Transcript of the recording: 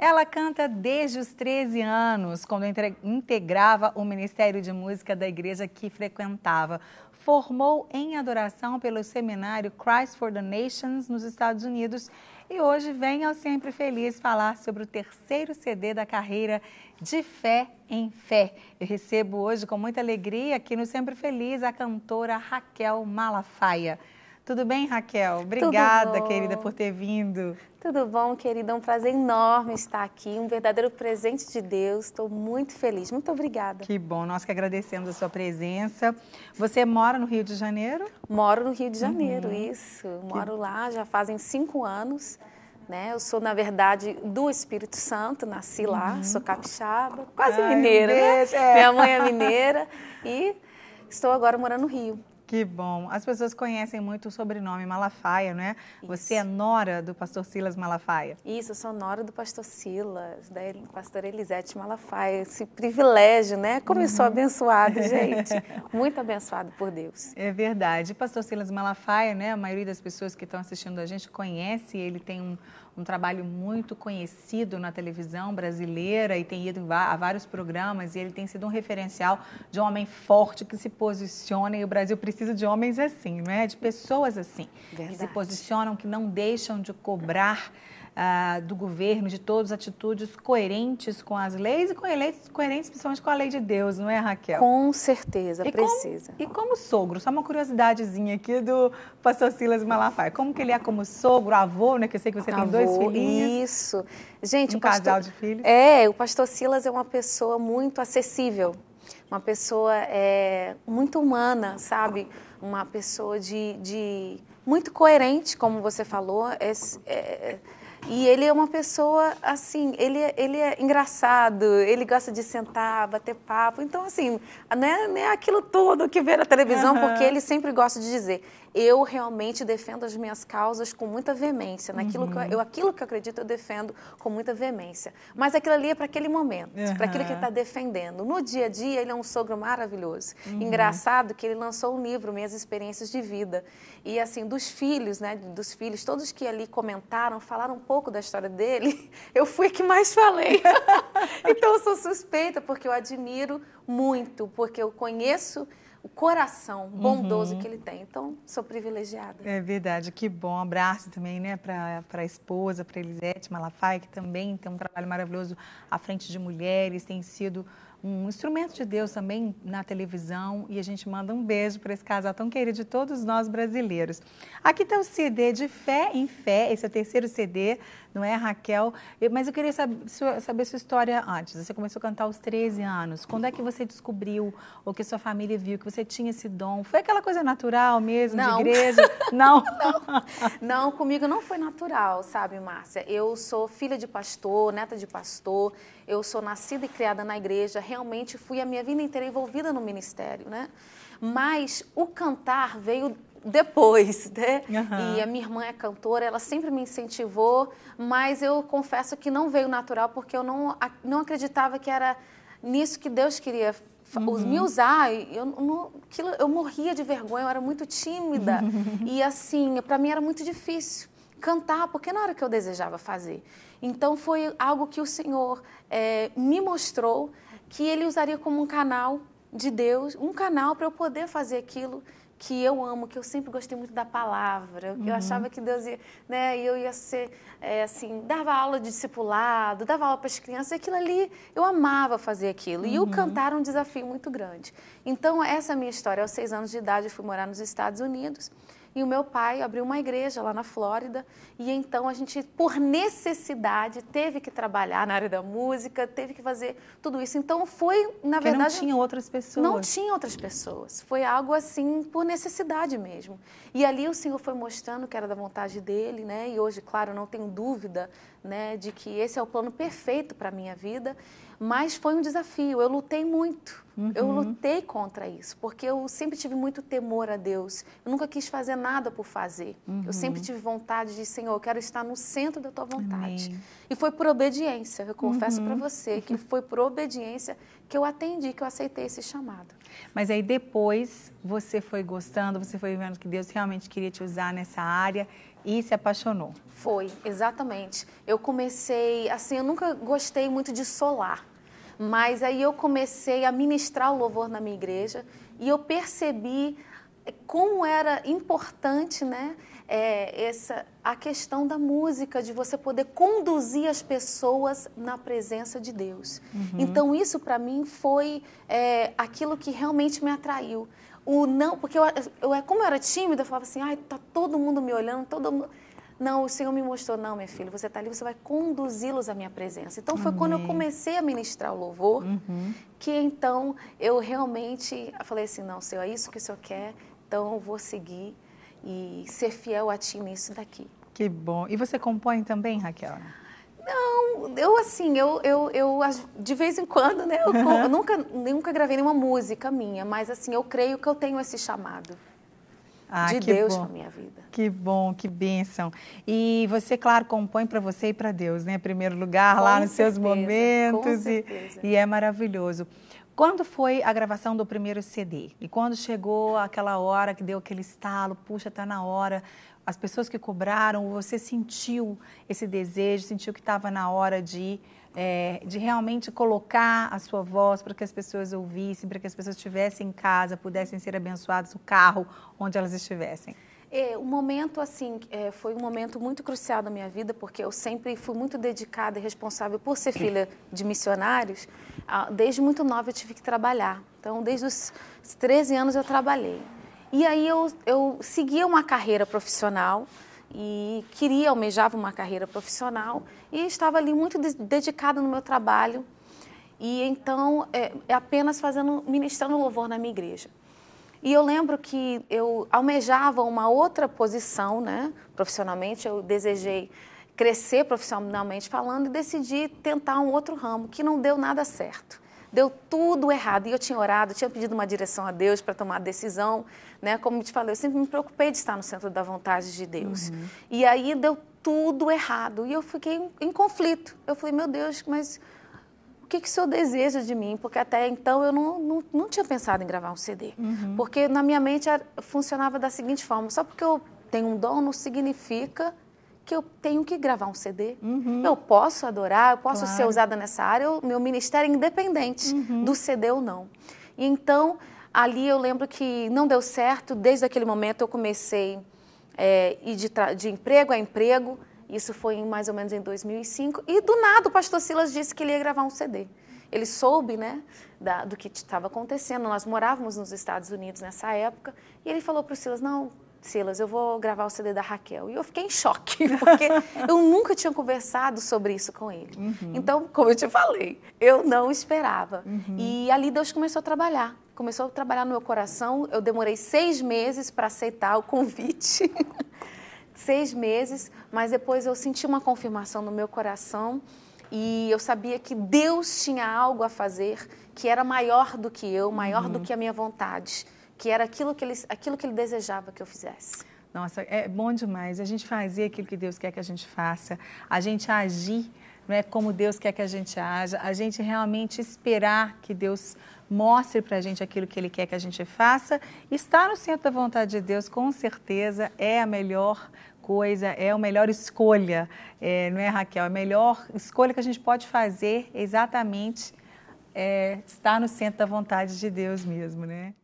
Ela canta desde os 13 anos, quando integrava o Ministério de Música da igreja que frequentava. Formou em adoração pelo seminário Christ for the Nations nos Estados Unidos e hoje vem ao Sempre Feliz falar sobre o terceiro CD da carreira de fé em fé. Eu recebo hoje com muita alegria aqui no Sempre Feliz a cantora Raquel Malafaia. Tudo bem, Raquel? Obrigada, querida, por ter vindo. Tudo bom, querida? É um prazer enorme estar aqui, um verdadeiro presente de Deus. Estou muito feliz. Muito obrigada. Que bom, nós que agradecemos a sua presença. Você mora no Rio de Janeiro? Moro no Rio de uhum. Janeiro, uhum. isso. Moro que... lá já fazem cinco anos. Né? Eu sou, na verdade, do Espírito Santo, nasci uhum. lá, sou capixaba, quase Ai, mineira, né? É. Minha mãe é mineira e estou agora morando no Rio. Que bom. As pessoas conhecem muito o sobrenome Malafaia, né? Isso. Você é nora do pastor Silas Malafaia. Isso, eu sou nora do pastor Silas, da pastora Elisete Malafaia. Esse privilégio, né? Como uhum. eu sou gente. muito abençoado por Deus. É verdade. Pastor Silas Malafaia, né? A maioria das pessoas que estão assistindo a gente conhece, ele tem um um trabalho muito conhecido na televisão brasileira e tem ido a vários programas e ele tem sido um referencial de um homem forte que se posiciona e o Brasil precisa de homens assim, não é? De pessoas assim, Verdade. que se posicionam, que não deixam de cobrar. Uhum ah, do governo, de todas as atitudes coerentes com as leis e coerentes, coerentes principalmente com a lei de Deus, não é, Raquel? Com certeza, e precisa. e como sogro, só uma curiosidadezinha aqui do pastor Silas Malafaia, como que ele é como sogro, avô, né, que eu sei que você avô, tem dois filhinhos. Isso. Gente, um o pastor, casal de filhos. É, o pastor Silas é uma pessoa muito acessível, uma pessoa é, muito humana, sabe? Uma pessoa de, de muito coerente, como você falou, é, é, e ele é uma pessoa, assim, ele, é, ele é engraçado, ele gosta de sentar, bater papo. Então, assim, não é, não é aquilo tudo que vê na televisão, uhum. porque ele sempre gosta de dizer eu realmente defendo as minhas causas com muita veemência. Naquilo uhum. que eu, uhum. eu, aquilo que eu acredito, eu defendo com muita veemência. Mas aquilo ali é para aquele momento, uhum. para aquilo que ele está defendendo. No dia a dia, ele é um sogro maravilhoso. Uhum. Engraçado que ele lançou um livro, Minhas Experiências de Vida. E assim, dos filhos, né? Dos filhos, todos que ali comentaram, falaram um pouco da história dele, eu fui que mais falei. então, eu sou suspeita, porque eu admiro muito, porque eu conheço o coração bondoso uhum. que ele tem. Então, sou privilegiada. É verdade, que bom. Um abraço também né, para a esposa, para Elisete Malafaia, que também tem um trabalho maravilhoso à frente de mulheres, tem sido um instrumento de Deus também na televisão e a gente manda um beijo para esse casal tão querido de todos nós brasileiros. Aqui está o CD de Fé em Fé, esse é o terceiro CD não é, Raquel? Eu, mas eu queria saber, saber sua história antes. Você começou a cantar aos 13 anos. Quando é que você descobriu, ou que sua família viu, que você tinha esse dom? Foi aquela coisa natural mesmo, não. de igreja? Não. não. Não, comigo não foi natural, sabe, Márcia? Eu sou filha de pastor, neta de pastor. Eu sou nascida e criada na igreja. Realmente fui a minha vida inteira envolvida no ministério, né? Mas o cantar veio depois, né? Uhum. E a minha irmã é cantora, ela sempre me incentivou, mas eu confesso que não veio natural porque eu não, não acreditava que era nisso que Deus queria uhum. me usar. Eu, não, eu morria de vergonha, eu era muito tímida e assim, para mim era muito difícil cantar, porque não era o que eu desejava fazer. Então foi algo que o Senhor é, me mostrou que Ele usaria como um canal de Deus, um canal para eu poder fazer aquilo que eu amo, que eu sempre gostei muito da palavra, que uhum. eu achava que Deus ia, né, eu ia ser, é, assim, dava aula de discipulado, dava aula para as crianças, aquilo ali, eu amava fazer aquilo. Uhum. E o uhum. cantar era um desafio muito grande. Então, essa é a minha história. Aos seis anos de idade, eu fui morar nos Estados Unidos e o meu pai abriu uma igreja lá na Flórida e então a gente, por necessidade, teve que trabalhar na área da música, teve que fazer tudo isso. Então foi, na Porque verdade. Não tinha outras pessoas. Não tinha outras pessoas. Foi algo assim, por necessidade mesmo. E ali o Senhor foi mostrando que era da vontade dele, né? E hoje, claro, não tenho dúvida né, de que esse é o plano perfeito para a minha vida. Mas foi um desafio, eu lutei muito. Uhum. Eu lutei contra isso, porque eu sempre tive muito temor a Deus. Eu nunca quis fazer nada por fazer. Uhum. Eu sempre tive vontade de, Senhor, eu quero estar no centro da tua vontade. Amém. E foi por obediência, eu confesso uhum. para você, que foi por obediência que eu atendi, que eu aceitei esse chamado. Mas aí depois você foi gostando, você foi vendo que Deus realmente queria te usar nessa área e se apaixonou. Foi, exatamente. Eu comecei, assim, eu nunca gostei muito de solar. Mas aí eu comecei a ministrar o louvor na minha igreja e eu percebi eh, como era importante, né? É, essa a questão da música, de você poder conduzir as pessoas na presença de Deus. Uhum. Então isso para mim foi é, aquilo que realmente me atraiu. O não, porque eu, eu como eu era tímida, eu falava assim, ai, tá todo mundo me olhando, todo mundo. Não, o Senhor me mostrou, não, minha filha, você está ali, você vai conduzi-los à minha presença. Então foi Amém. quando eu comecei a ministrar o louvor, uhum. que então eu realmente falei assim: não, Senhor, é isso que o Senhor quer, então eu vou seguir e ser fiel a Ti nisso daqui. Que bom. E você compõe também, Raquel? Não, eu assim, eu, eu, eu de vez em quando, né? Eu, eu nunca, nunca gravei nenhuma música minha, mas assim, eu creio que eu tenho esse chamado. Ah, de Deus bom. minha vida. Que bom, que bênção. E você, claro, compõe para você e para Deus, né? Primeiro lugar, com lá nos seus momentos. E, e é maravilhoso. Quando foi a gravação do primeiro CD? E quando chegou aquela hora que deu aquele estalo, puxa, tá na hora. As pessoas que cobraram, você sentiu esse desejo, sentiu que estava na hora de é, de realmente colocar a sua voz para que as pessoas ouvissem, para que as pessoas estivessem em casa, pudessem ser abençoadas o carro, onde elas estivessem? É, um momento assim, é, foi um momento muito crucial da minha vida, porque eu sempre fui muito dedicada e responsável por ser filha de missionários. Ah, desde muito nova eu tive que trabalhar. Então, desde os 13 anos eu trabalhei. E aí eu, eu seguia uma carreira profissional, e queria, almejava uma carreira profissional e estava ali muito dedicada no meu trabalho e então é, é, apenas fazendo, ministrando louvor na minha igreja. E eu lembro que eu almejava uma outra posição, né, profissionalmente, eu desejei crescer profissionalmente falando e decidi tentar um outro ramo, que não deu nada certo deu tudo errado. E eu tinha orado, tinha pedido uma direção a Deus para tomar a decisão, né? Como te falei, eu sempre me preocupei de estar no centro da vontade de Deus. Uhum. E aí deu tudo errado. E eu fiquei em, em conflito. Eu falei, meu Deus, mas o que, que o senhor deseja de mim? Porque até então eu não, não, não tinha pensado em gravar um CD. Uhum. Porque na minha mente funcionava da seguinte forma: só porque eu tenho um dom não significa que eu tenho que gravar um CD. Uhum. Eu posso adorar, eu posso claro. ser usada nessa área, o meu ministério é independente uhum. do CD ou não. Então, ali eu lembro que não deu certo, desde aquele momento eu comecei é, ir de, de emprego a emprego, isso foi em, mais ou menos em 2005, e do nada o pastor Silas disse que ele ia gravar um CD. Ele soube, né, da, do que estava acontecendo, nós morávamos nos Estados Unidos nessa época, e ele falou para o Silas, não, Silas, eu vou gravar o CD da Raquel. E eu fiquei em choque, porque eu nunca tinha conversado sobre isso com ele. Uhum. Então, como eu te falei, eu não esperava. Uhum. E ali Deus começou a trabalhar. Começou a trabalhar no meu coração. Eu demorei seis meses para aceitar o convite. seis meses, mas depois eu senti uma confirmação no meu coração e eu sabia que Deus tinha algo a fazer que era maior do que eu, maior uhum. do que a minha vontade que era aquilo que ele, aquilo que ele desejava que eu fizesse. Nossa, é bom demais. A gente fazer aquilo que Deus quer que a gente faça, a gente agir não é como Deus quer que a gente haja, a gente realmente esperar que Deus mostre para a gente aquilo que Ele quer que a gente faça. Estar no centro da vontade de Deus, com certeza, é a melhor coisa, é a melhor escolha, é, não é, Raquel? A melhor escolha que a gente pode fazer é exatamente é, estar no centro da vontade de Deus mesmo, né?